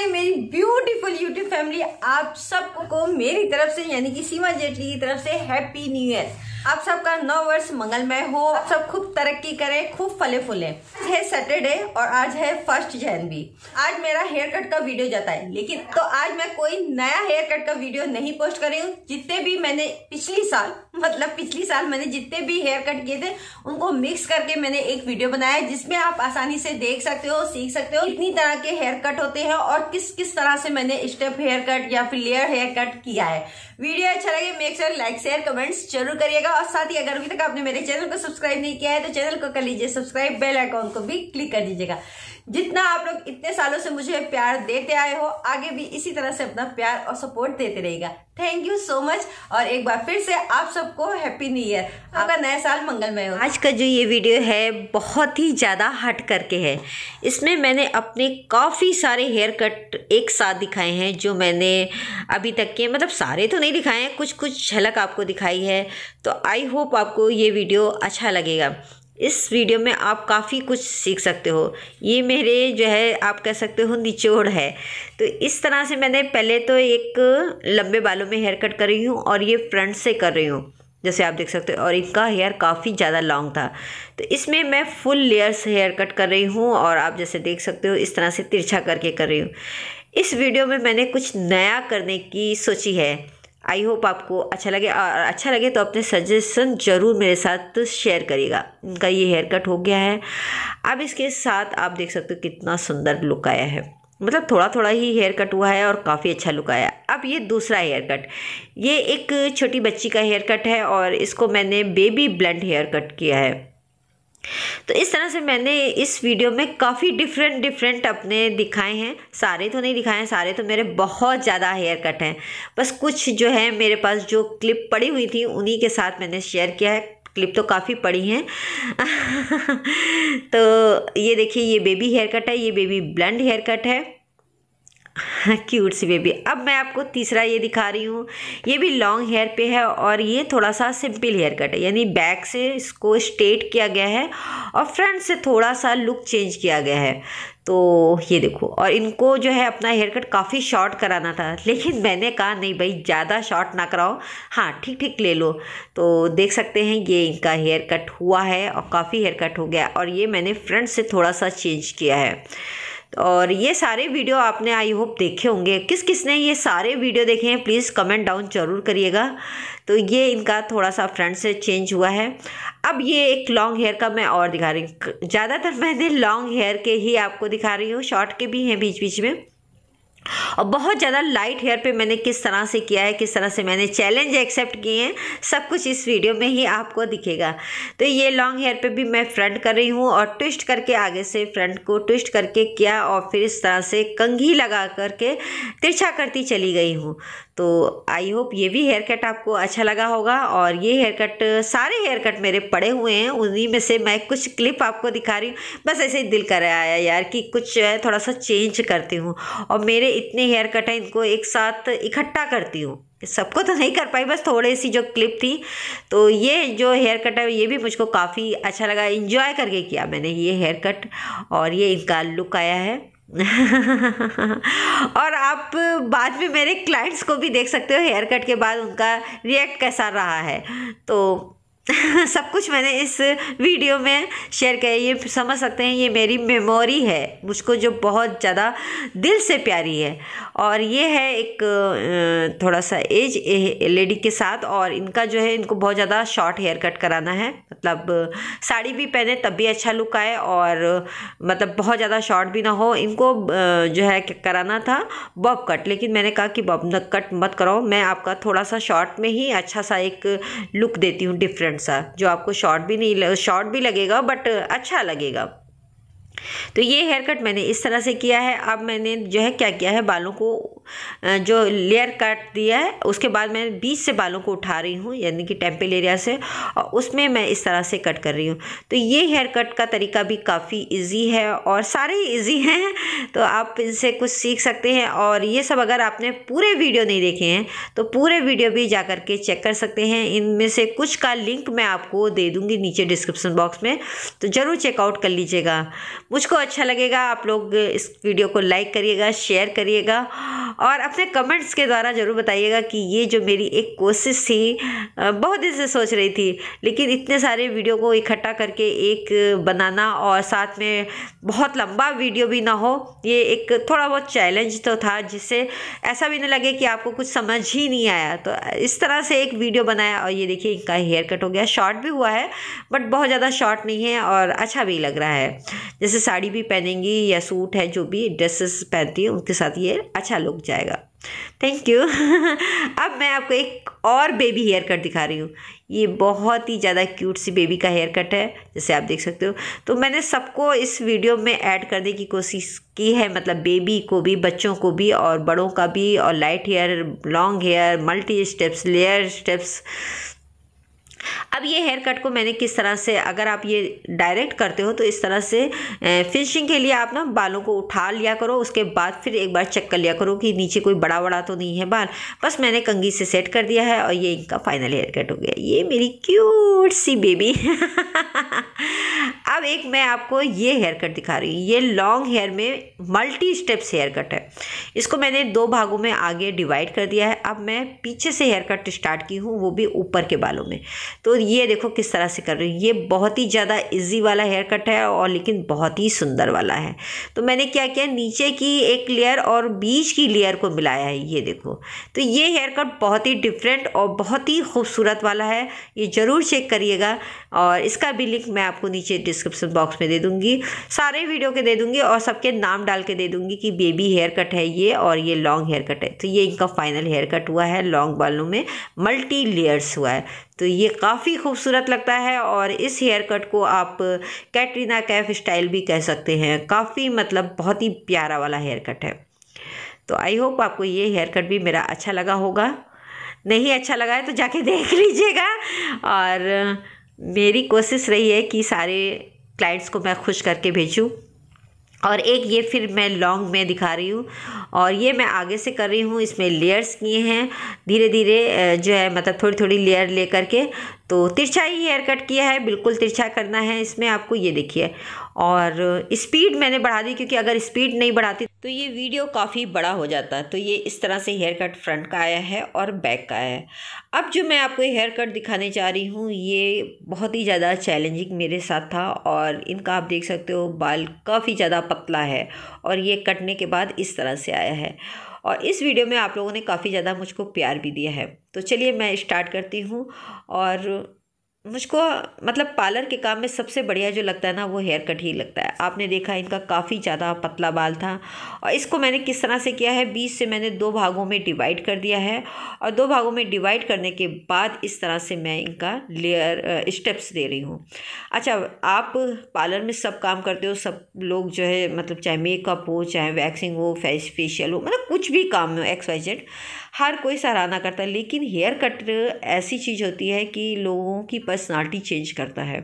हाय मेरी beautiful YouTube family आप सबको मेरी तरफ से यानी कि सीमा जेटली की तरफ से हैप्पी न्यू ईयर आप सबका नौ वर्ष मंगलमय हो आप सब खूब तरक्की करें खूब फले फूले है सैटरडे और आज है फर्स्ट जनवरी आज मेरा हेयर कट का वीडियो जाता है लेकिन तो आज मैं कोई नया हेयर कट का वीडियो नहीं पोस्ट कर रही हूँ जितने भी मैंने पिछली साल मतलब पिछली साल मैंने जितने भी हेयर कट किए थे उनको मिक्स करके मैंने एक वीडियो बनाया जिसमें आप आसानी से देख सकते हो सीख सकते हो कितनी तरह के हेयर कट होते हैं और किस किस तरह से मैंने स्टेप हेयर कट या फिर लेयर हेयर कट किया है वीडियो अच्छा लगे मेक्सर लाइक शेयर कमेंट्स जरूर करिएगा कीजिएगा और साथ ही अगर अभी तक आपने मेरे चैनल को सब्सक्राइब नहीं किया है तो चैनल को कर लीजिए सब्सक्राइब बेल आइकॉन को भी क्लिक कर दीजिएगा जितना आप लोग इतने सालों से मुझे प्यार देते आए हो आगे भी इसी तरह से अपना प्यार और सपोर्ट देते रहेगा थैंक यू सो मच और एक बार फिर से आप सबको हैप्पी न्यू ईयर आपका नया साल मंगलमय हो आज का जो ये वीडियो है बहुत ही ज़्यादा हट करके है इसमें मैंने अपने काफ़ी सारे हेयर कट एक साथ दिखाए हैं जो मैंने अभी तक के मतलब सारे तो नहीं दिखाए हैं कुछ कुछ झलक आपको दिखाई है तो आई होप आपको ये वीडियो अच्छा लगेगा इस वीडियो में आप काफ़ी कुछ सीख सकते हो ये मेरे जो है आप कह सकते हो निचोड़ है तो इस तरह से मैंने पहले तो एक लंबे बालों में हेयर कट कर रही हूँ और ये फ्रंट से कर रही हूँ जैसे आप देख सकते हो और इनका हेयर काफ़ी ज़्यादा लॉन्ग था तो इसमें मैं फुल लेयर्स हेयर कट कर रही हूँ और आप जैसे देख सकते हो इस तरह से तिरछा करके कर रही हूँ इस वीडियो में मैंने कुछ नया करने की सोची है आई होप आपको अच्छा लगे और अच्छा लगे तो अपने सजेशन ज़रूर मेरे साथ शेयर करिएगा इनका ये हेयर कट हो गया है अब इसके साथ आप देख सकते हो कितना सुंदर लुक आया है मतलब थोड़ा थोड़ा ही हेयर कट हुआ है और काफ़ी अच्छा लुक आया अब ये दूसरा हेयर कट ये एक छोटी बच्ची का हेयर कट है और इसको मैंने बेबी ब्लेंड हेयर कट किया है तो इस तरह से मैंने इस वीडियो में काफ़ी डिफरेंट डिफरेंट अपने दिखाए हैं सारे तो नहीं दिखाए हैं सारे तो मेरे बहुत ज़्यादा हेयर कट हैं बस कुछ जो है मेरे पास जो क्लिप पड़ी हुई थी उन्हीं के साथ मैंने शेयर किया है क्लिप तो काफ़ी पड़ी हैं तो ये देखिए ये बेबी हेयर कट है ये बेबी ब्लंड हेयर कट है क्यूट सी बेबी अब मैं आपको तीसरा ये दिखा रही हूँ ये भी लॉन्ग हेयर पे है और ये थोड़ा सा सिंपल हेयर कट है यानी बैक से इसको स्ट्रेट किया गया है और फ्रंट से थोड़ा सा लुक चेंज किया गया है तो ये देखो और इनको जो है अपना हेयर कट काफ़ी शॉर्ट कराना था लेकिन मैंने कहा नहीं भाई ज़्यादा शॉर्ट ना कराओ हाँ ठीक ठीक ले लो तो देख सकते हैं ये इनका हेयर कट हुआ है और काफ़ी हेयर कट हो गया और ये मैंने फ्रंट से थोड़ा सा चेंज किया है और ये सारे वीडियो आपने आई होप देखे होंगे किस किस ने ये सारे वीडियो देखे हैं प्लीज़ कमेंट डाउन ज़रूर करिएगा तो ये इनका थोड़ा सा फ्रंट से चेंज हुआ है अब ये एक लॉन्ग हेयर का मैं और दिखा रही हूँ ज़्यादातर मैंने लॉन्ग हेयर के ही आपको दिखा रही हूँ शॉर्ट के भी हैं बीच बीच में और बहुत ज़्यादा लाइट हेयर पे मैंने किस तरह से किया है किस तरह से मैंने चैलेंज एक्सेप्ट किए हैं सब कुछ इस वीडियो में ही आपको दिखेगा तो ये लॉन्ग हेयर पे भी मैं फ्रंट कर रही हूँ और ट्विस्ट करके आगे से फ्रंट को ट्विस्ट करके किया और फिर इस तरह से कंघी लगा करके तिरछा करती चली गई हूँ तो आई होप ये भी हेयर कट आपको अच्छा लगा होगा और ये हेयर कट सारे हेयर कट मेरे पड़े हुए हैं उन्हीं में से मैं कुछ क्लिप आपको दिखा रही हूँ बस ऐसे ही दिल कर आया यार कि कुछ थोड़ा सा चेंज करती हूँ और मेरे इतने हेयर कट हैं इनको एक साथ इकट्ठा करती हूँ सबको तो नहीं कर पाई बस थोड़ी सी जो क्लिप थी तो ये जो हेयर कट है ये भी मुझको काफ़ी अच्छा लगा इन्जॉय करके किया मैंने ये हेयर कट और ये इनका लुक आया है और आप बाद में मेरे क्लाइंट्स को भी देख सकते हो हेयर कट के बाद उनका रिएक्ट कैसा रहा है तो सब कुछ मैंने इस वीडियो में शेयर किया ये समझ सकते हैं ये मेरी मेमोरी है मुझको जो बहुत ज़्यादा दिल से प्यारी है और ये है एक थोड़ा सा एज लेडी के साथ और इनका जो है इनको बहुत ज़्यादा शॉर्ट हेयर कट कराना है मतलब साड़ी भी पहने तब भी अच्छा लुक आए और मतलब बहुत ज़्यादा शॉर्ट भी ना हो इनको जो है कराना था बॉब कट लेकिन मैंने कहा कि बॉब कट मत कराओ मैं आपका थोड़ा सा शॉर्ट में ही अच्छा सा एक लुक देती हूँ डिफरेंट सा जो आपको शॉर्ट भी नहीं शॉर्ट भी लगेगा बट अच्छा लगेगा तो ये हेयर कट मैंने इस तरह से किया है अब मैंने जो है क्या किया है बालों को जो लेयर कट दिया है उसके बाद मैं बीच से बालों को उठा रही हूँ यानी कि टेम्पल एरिया से और उसमें मैं इस तरह से कट कर रही हूँ तो ये हेयर कट का तरीका भी काफ़ी इजी है और सारे ही ईजी हैं तो आप इनसे कुछ सीख सकते हैं और ये सब अगर आपने पूरे वीडियो नहीं देखे हैं तो पूरे वीडियो भी जा के चेक कर सकते हैं इनमें से कुछ का लिंक मैं आपको दे दूँगी नीचे डिस्क्रिप्सन बॉक्स में तो ज़रूर चेकआउट कर लीजिएगा मुझको अच्छा लगेगा आप लोग इस वीडियो को लाइक करिएगा शेयर करिएगा और अपने कमेंट्स के द्वारा ज़रूर बताइएगा कि ये जो मेरी एक कोशिश थी बहुत दिन से सोच रही थी लेकिन इतने सारे वीडियो को इकट्ठा करके एक बनाना और साथ में बहुत लंबा वीडियो भी ना हो ये एक थोड़ा बहुत चैलेंज तो था जिससे ऐसा भी ना लगे कि आपको कुछ समझ ही नहीं आया तो इस तरह से एक वीडियो बनाया और ये देखिए इनका हेयर कट हो गया शॉर्ट भी हुआ है बट बहुत ज़्यादा शॉर्ट नहीं है और अच्छा भी लग रहा है जैसे साड़ी भी पहनेंगी या सूट है जो भी ड्रेसेस पहनती है उनके साथ ये अच्छा लुक जाएगा थैंक यू अब मैं आपको एक और बेबी हेयर कट दिखा रही हूँ ये बहुत ही ज़्यादा क्यूट सी बेबी का हेयर कट है जैसे आप देख सकते हो तो मैंने सबको इस वीडियो में ऐड करने की कोशिश की है मतलब बेबी को भी बच्चों को भी और बड़ों का भी और light hair long hair multi steps layer steps अब ये हेयर कट को मैंने किस तरह से अगर आप ये डायरेक्ट करते हो तो इस तरह से फिनिशिंग के लिए आप ना बालों को उठा लिया करो उसके बाद फिर एक बार चेक कर लिया करो कि नीचे कोई बड़ा बड़ा तो नहीं है बाल बस मैंने कंगी से सेट कर दिया है और ये इनका फाइनल हेयर कट हो गया ये मेरी क्यूट सी बेबी अब एक मैं आपको ये हेयर कट दिखा रही हूँ ये लॉन्ग हेयर में मल्टी स्टेप्स हेयर कट है इसको मैंने दो भागों में आगे डिवाइड कर दिया है अब मैं पीछे से हेयर कट स्टार्ट की हूँ वो भी ऊपर के बालों में तो ये देखो किस तरह से कर रही हूँ ये बहुत ही ज़्यादा इजी वाला हेयर कट है और लेकिन बहुत ही सुंदर वाला है तो मैंने क्या किया नीचे की एक लेयर और बीच की लेयर को मिलाया है ये देखो तो ये हेयर कट बहुत ही डिफरेंट और बहुत ही खूबसूरत वाला है ये ज़रूर चेक करिएगा और इसका भी लिंक मैं आपको नीचे डिस्क डिस्क्रिप्शन बॉक्स में दे दूँगी सारे वीडियो के दे दूँगी और सबके नाम डाल के दे दूँगी कि बेबी हेयर कट है ये और ये लॉन्ग हेयर कट है तो ये इनका फाइनल हेयर कट हुआ है लॉन्ग बालों में मल्टी लेयर्स हुआ है तो ये काफ़ी खूबसूरत लगता है और इस हेयर कट को आप कैटरीना कैफ स्टाइल भी कह सकते हैं काफ़ी मतलब बहुत ही प्यारा वाला हेयर कट है तो आई होप आपको ये हेयर कट भी मेरा अच्छा लगा होगा नहीं अच्छा लगा है तो जाके देख लीजिएगा और मेरी कोशिश रही है कि सारे क्लाइंट्स को मैं खुश करके भेजूँ और एक ये फिर मैं लॉन्ग में दिखा रही हूँ और ये मैं आगे से कर रही हूँ इसमें लेयर्स किए हैं धीरे धीरे जो है मतलब थोड़ी थोड़ी लेयर ले करके तो तिरछा ही हेयर कट किया है बिल्कुल तिरछा करना है इसमें आपको ये देखिए और स्पीड मैंने बढ़ा दी क्योंकि अगर स्पीड नहीं बढ़ाती तो ये वीडियो काफ़ी बड़ा हो जाता तो ये इस तरह से हेयर कट फ्रंट का आया है और बैक का आया है अब जो मैं आपको हेयर कट दिखाने जा रही हूँ ये बहुत ही ज़्यादा चैलेंजिंग मेरे साथ था और इनका आप देख सकते हो बाल काफ़ी ज़्यादा पतला है और ये कटने के बाद इस तरह से आया है और इस वीडियो में आप लोगों ने काफ़ी ज़्यादा मुझको प्यार भी दिया है तो चलिए मैं स्टार्ट करती हूँ और मुझको मतलब पार्लर के काम में सबसे बढ़िया जो लगता है ना वो हेयर कट ही लगता है आपने देखा इनका काफ़ी ज़्यादा पतला बाल था और इसको मैंने किस तरह से किया है बीच से मैंने दो भागों में डिवाइड कर दिया है और दो भागों में डिवाइड करने के बाद इस तरह से मैं इनका लेयर स्टेप्स दे रही हूँ अच्छा आप पार्लर में सब काम करते हो सब लोग जो है मतलब चाहे मेकअप हो चाहे वैक्सिंग हो फेस फेशियल हो मतलब कुछ भी काम हो एक्स वाई जेड हर कोई सराहना करता है लेकिन हेयर कट ऐसी चीज़ होती है कि लोगों की पर्सनालिटी चेंज करता है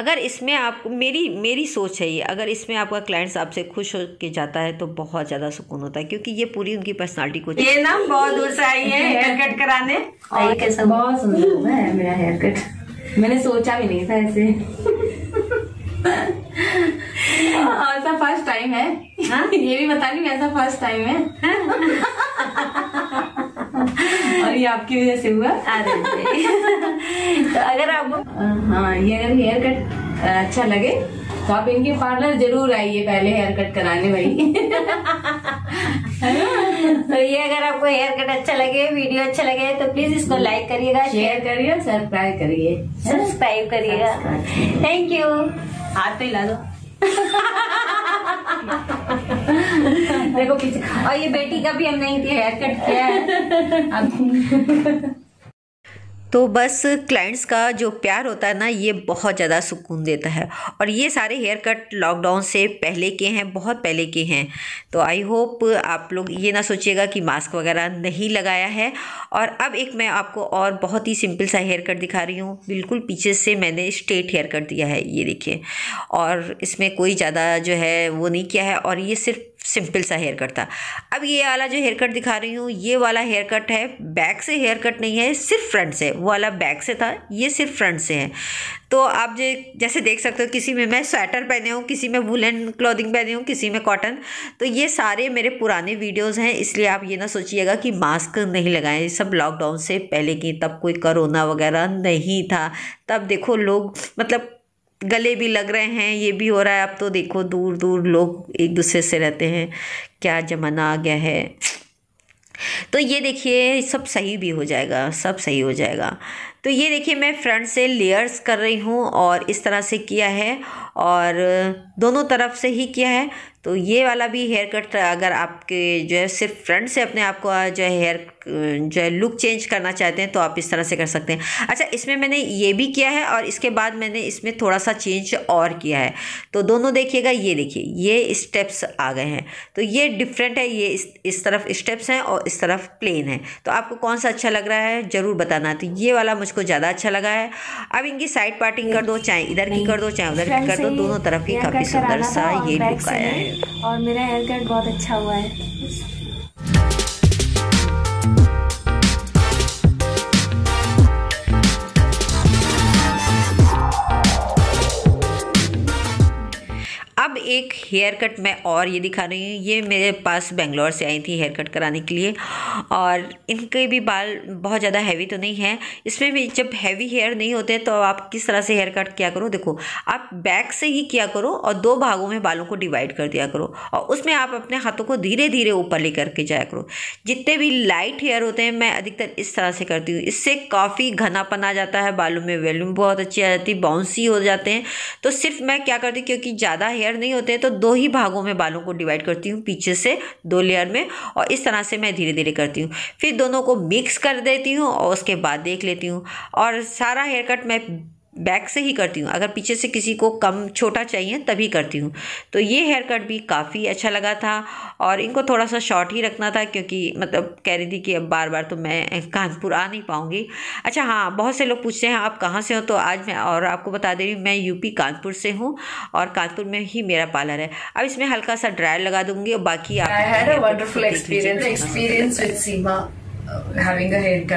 अगर इसमें आप मेरी मेरी सोच है ये अगर इसमें आपका क्लाइंट्स आपसे खुश हो के जाता है तो बहुत ज़्यादा सुकून होता है क्योंकि ये पूरी उनकी पर्सनालिटी को ये ना बहुत दूर से आई है हेयर कट कराने और कैसा बहुत सुंदर हुआ है मेरा हेयर कट मैंने सोचा भी नहीं था ऐसे ऐसा फर्स्ट टाइम है हाँ? ये भी बता रही ऐसा फर्स्ट टाइम है हाँ? और ये आपकी वजह से हुआ तो अगर आपको हाँ ये अगर हेयर कट अच्छा लगे तो आप इनके पार्लर जरूर आइए पहले हेयर कट कराने भाई तो ये अगर आपको हेयर कट अच्छा लगे वीडियो अच्छा लगे तो प्लीज इसको लाइक करिएगा शेयर करिए सब्सक्राइब करिए सब्सक्राइब करिएगा थैंक यू हाथ पे ला दो देखो पीछे और ये बेटी का भी हमने हेयर कट किया है अब तो बस क्लाइंट्स का जो प्यार होता है ना ये बहुत ज़्यादा सुकून देता है और ये सारे हेयर कट लॉकडाउन से पहले के हैं बहुत पहले के हैं तो आई होप आप लोग ये ना सोचिएगा कि मास्क वगैरह नहीं लगाया है और अब एक मैं आपको और बहुत ही सिंपल सा हेयर कट दिखा रही हूँ बिल्कुल पीछे से मैंने स्ट्रेट हेयर कट दिया है ये देखिए और इसमें कोई ज़्यादा जो है वो नहीं किया है और ये सिर्फ सिंपल सा हेयर कट था अब ये वाला जो हेयर कट दिखा रही हूँ ये वाला हेयर कट है बैक से हेयर कट नहीं है सिर्फ फ्रंट से वो वाला बैक से था ये सिर्फ फ्रंट से है तो आप जो जैसे देख सकते हो किसी में मैं स्वेटर पहने हूँ किसी में वुलन क्लॉथिंग पहने हूँ किसी में कॉटन तो ये सारे मेरे पुराने वीडियोज़ हैं इसलिए आप ये ना सोचिएगा कि मास्क नहीं लगाएं सब लॉकडाउन से पहले की तब कोई करोना वगैरह नहीं था तब देखो लोग मतलब गले भी लग रहे हैं ये भी हो रहा है अब तो देखो दूर दूर लोग एक दूसरे से रहते हैं क्या ज़माना आ गया है तो ये देखिए सब सही भी हो जाएगा सब सही हो जाएगा तो ये देखिए मैं फ्रंट से लेयर्स कर रही हूँ और इस तरह से किया है और दोनों तरफ से ही किया है तो ये वाला भी हेयर कट अगर आपके जो है सिर्फ फ्रंट से अपने आप को जो है हेयर जो है लुक चेंज करना चाहते हैं तो आप इस तरह से कर सकते हैं अच्छा इसमें मैंने ये भी किया है और इसके बाद मैंने इसमें थोड़ा सा चेंज और किया है तो दोनों देखिएगा ये देखिए ये स्टेप्स आ गए हैं तो ये डिफरेंट है ये इस इस तरफ स्टेप्स हैं और इस तरफ प्लेन है तो आपको कौन सा अच्छा लग रहा है ज़रूर बताना तो ये वाला मुझको ज़्यादा अच्छा लगा है अब इनकी साइड पार्टिंग कर दो चाहे इधर की कर दो चाहे उधर की कर दो तो दोनों तरफ ही काफी सुंदर सा ये लुक आया है और मेरा हेयर कट बहुत अच्छा हुआ है एक हेयर कट मैं और ये दिखा रही हूँ ये मेरे पास बेंगलोर से आई थी हेयर कट कराने के लिए और इनके भी बाल बहुत ज़्यादा हैवी तो नहीं है इसमें भी जब हैवी हेयर नहीं होते तो आप किस तरह से हेयर कट किया करो देखो आप बैक से ही किया करो और दो भागों में बालों को डिवाइड कर दिया करो और उसमें आप अपने हाथों को धीरे धीरे ऊपर ले करके जाया करो जितने भी लाइट हेयर होते हैं मैं अधिकतर इस तरह से करती हूँ इससे काफ़ी घनापन आ जाता है बालों में वॉल्यूम बहुत अच्छी आ जाती है बाउंसी हो जाते हैं तो सिर्फ मैं क्या करती हूँ क्योंकि ज़्यादा हेयर नहीं होते हैं तो दो ही भागों में बालों को डिवाइड करती हूँ पीछे से दो लेयर में और इस तरह से मैं धीरे धीरे करती हूँ फिर दोनों को मिक्स कर देती हूँ और उसके बाद देख लेती हूँ और सारा हेयर कट मैं बैक से ही करती हूँ अगर पीछे से किसी को कम छोटा चाहिए तभी करती हूँ तो ये हेयर कट भी काफ़ी अच्छा लगा था और इनको थोड़ा सा शॉर्ट ही रखना था क्योंकि मतलब कह रही थी कि अब बार बार तो मैं कानपुर आ नहीं पाऊँगी अच्छा हाँ बहुत से लोग पूछते हैं आप कहाँ से हो तो आज मैं और आपको बता दे रही हूँ मैं यूपी कानपुर से हूँ और कानपुर में ही मेरा पार्लर है अब इसमें हल्का सा ड्रायर लगा दूंगी और बाकी आप हैविंग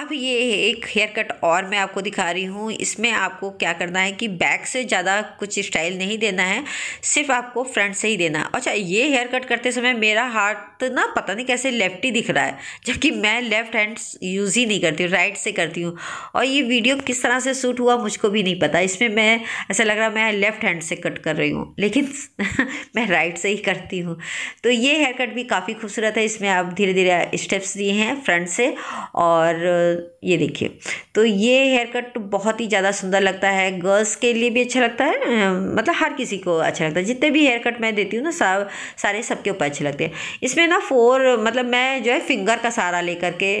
अब ये एक हेयर कट और मैं आपको दिखा रही हूँ इसमें आपको क्या करना है कि बैक से ज़्यादा कुछ स्टाइल नहीं देना है सिर्फ आपको फ्रंट से ही देना है अच्छा ये हेयर कट करते समय मेरा हाथ ना पता नहीं कैसे लेफ्ट ही दिख रहा है जबकि मैं लेफ़्ट हैंड यूज़ ही नहीं करती राइट से करती हूँ और ये वीडियो किस तरह से शूट हुआ मुझको भी नहीं पता इसमें मैं ऐसा लग रहा मैं लेफ़्ट हैंड से कट कर रही हूँ लेकिन मैं राइट से ही करती हूँ तो ये हेयर कट भी काफ़ी खूबसूरत है इसमें आप धीरे धीरे स्टेप्स दिए हैं फ्रंट से और ये देखिए तो ये हेयर कट बहुत ही ज़्यादा सुंदर लगता है गर्ल्स के लिए भी अच्छा लगता है मतलब हर किसी को अच्छा लगता है जितने भी हेयर कट मैं देती हूँ ना सब सारे सबके ऊपर अच्छे लगते हैं इसमें ना फोर मतलब मैं जो है फिंगर का सहारा लेकर के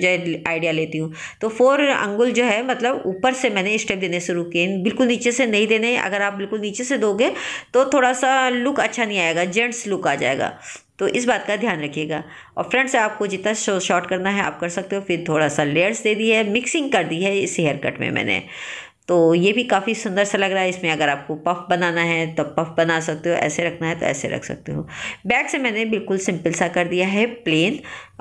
जो है आइडिया लेती हूँ तो फोर अंगुल जो है मतलब ऊपर से मैंने स्टेप देने शुरू किए बिल्कुल नीचे से नहीं देने अगर आप बिल्कुल नीचे से दोगे तो थोड़ा सा लुक अच्छा नहीं आएगा जेंट्स लुक आ जाएगा तो इस बात का ध्यान रखिएगा और फ्रेंड्स आपको जितना शॉर्ट करना है आप कर सकते हो फिर थोड़ा सा लेयर्स दे दी है मिक्सिंग कर दी है इस हेयर कट में मैंने तो ये भी काफ़ी सुंदर सा लग रहा है इसमें अगर आपको पफ बनाना है तो पफ बना सकते हो ऐसे रखना है तो ऐसे रख सकते हो बैक से मैंने बिल्कुल सिंपल सा कर दिया है प्लेन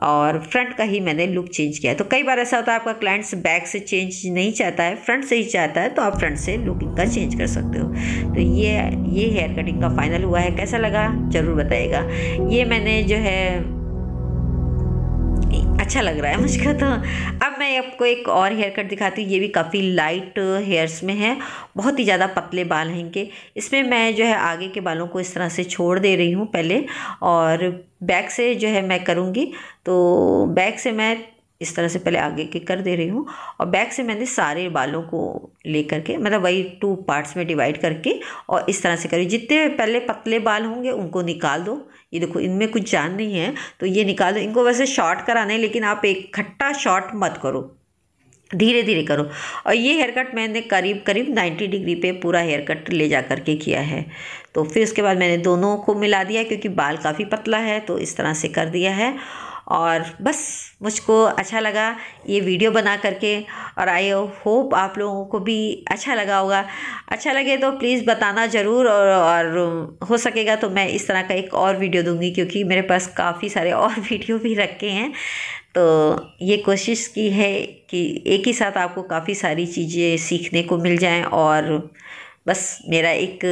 और फ्रंट का ही मैंने लुक चेंज किया है तो कई बार ऐसा होता है आपका क्लाइंट्स बैक से चेंज नहीं चाहता है फ्रंट से ही चाहता है तो आप फ्रंट से लुक इनका चेंज कर सकते हो तो ये ये हेयर कटिंग का फाइनल हुआ है कैसा लगा ज़रूर बताइएगा ये मैंने जो है अच्छा लग रहा है मुझको तो अब मैं आपको एक और हेयर कट दिखाती हूँ ये भी काफ़ी लाइट हेयर्स में है बहुत ही ज़्यादा पतले बाल हैं इनके इसमें मैं जो है आगे के बालों को इस तरह से छोड़ दे रही हूँ पहले और बैक से जो है मैं करूँगी तो बैक से मैं इस तरह से पहले आगे के कर दे रही हूँ और बैक से मैंने सारे बालों को ले करके मतलब वही टू पार्ट्स में डिवाइड करके और इस तरह से करी जितने पहले पतले बाल होंगे उनको निकाल दो ये देखो इनमें कुछ जान नहीं है तो ये निकाल दो इनको वैसे शॉर्ट कराना है लेकिन आप एक खट्टा शॉर्ट मत करो धीरे धीरे करो और ये हेयर कट मैंने करीब करीब 90 डिग्री पे पूरा हेयर कट ले जा कर के किया है तो फिर उसके बाद मैंने दोनों को मिला दिया क्योंकि बाल काफ़ी पतला है तो इस तरह से कर दिया है और बस मुझको अच्छा लगा ये वीडियो बना करके और आई होप आप लोगों को भी अच्छा लगा होगा अच्छा लगे तो प्लीज़ बताना ज़रूर और, और हो सकेगा तो मैं इस तरह का एक और वीडियो दूंगी क्योंकि मेरे पास काफ़ी सारे और वीडियो भी रखे हैं तो ये कोशिश की है कि एक ही साथ आपको काफ़ी सारी चीज़ें सीखने को मिल जाएँ और बस मेरा एक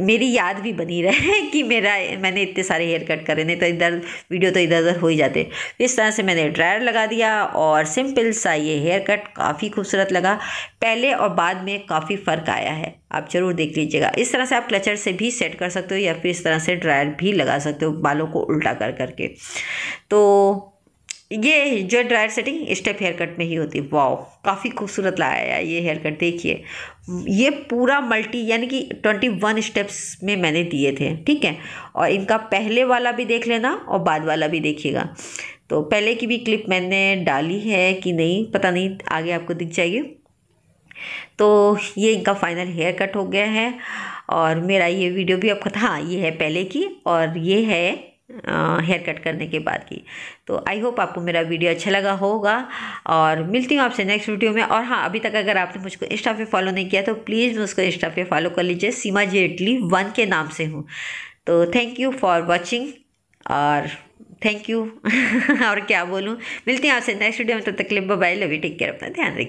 मेरी याद भी बनी रहे कि मेरा मैंने इतने सारे हेयर कट करे नहीं तो इधर वीडियो तो इधर उधर हो ही जाते तो इस तरह से मैंने ड्रायर लगा दिया और सिंपल सा ये हेयर कट काफ़ी खूबसूरत लगा पहले और बाद में काफ़ी फ़र्क आया है आप ज़रूर देख लीजिएगा इस तरह से आप क्लचर से भी सेट कर सकते हो या फिर इस तरह से ड्रायर भी लगा सकते हो बालों को उल्टा कर करके तो ये जो dryer setting step haircut में ही होती है वाओ काफ़ी खूबसूरत लाया है ये हेयर कट देखिए ये पूरा मल्टी यानी कि ट्वेंटी वन स्टेप्स में मैंने दिए थे ठीक है और इनका पहले वाला भी देख लेना और बाद वाला भी देखिएगा तो पहले की भी क्लिप मैंने डाली है कि नहीं पता नहीं आगे आपको दिख जाएगी तो ये इनका फाइनल हेयर कट हो गया है और मेरा ये वीडियो भी आपको हाँ ये है पहले की और ये है हेयर कट करने के बाद की तो आई होप आपको मेरा वीडियो अच्छा लगा होगा और मिलती हूँ आपसे नेक्स्ट वीडियो में और हाँ अभी तक अगर आपने मुझको इंस्टा पे फॉलो नहीं किया तो प्लीज़ मुझको इंस्टा पे फॉलो कर लीजिए सीमा जेटली वन के नाम से हूँ तो थैंक यू फॉर वॉचिंग और थैंक यू और क्या बोलूँ मिलती हूँ आपसे नेक्स्ट वीडियो में तब तो तक लिए बाय लवी टेक केयर अपना ध्यान रखिए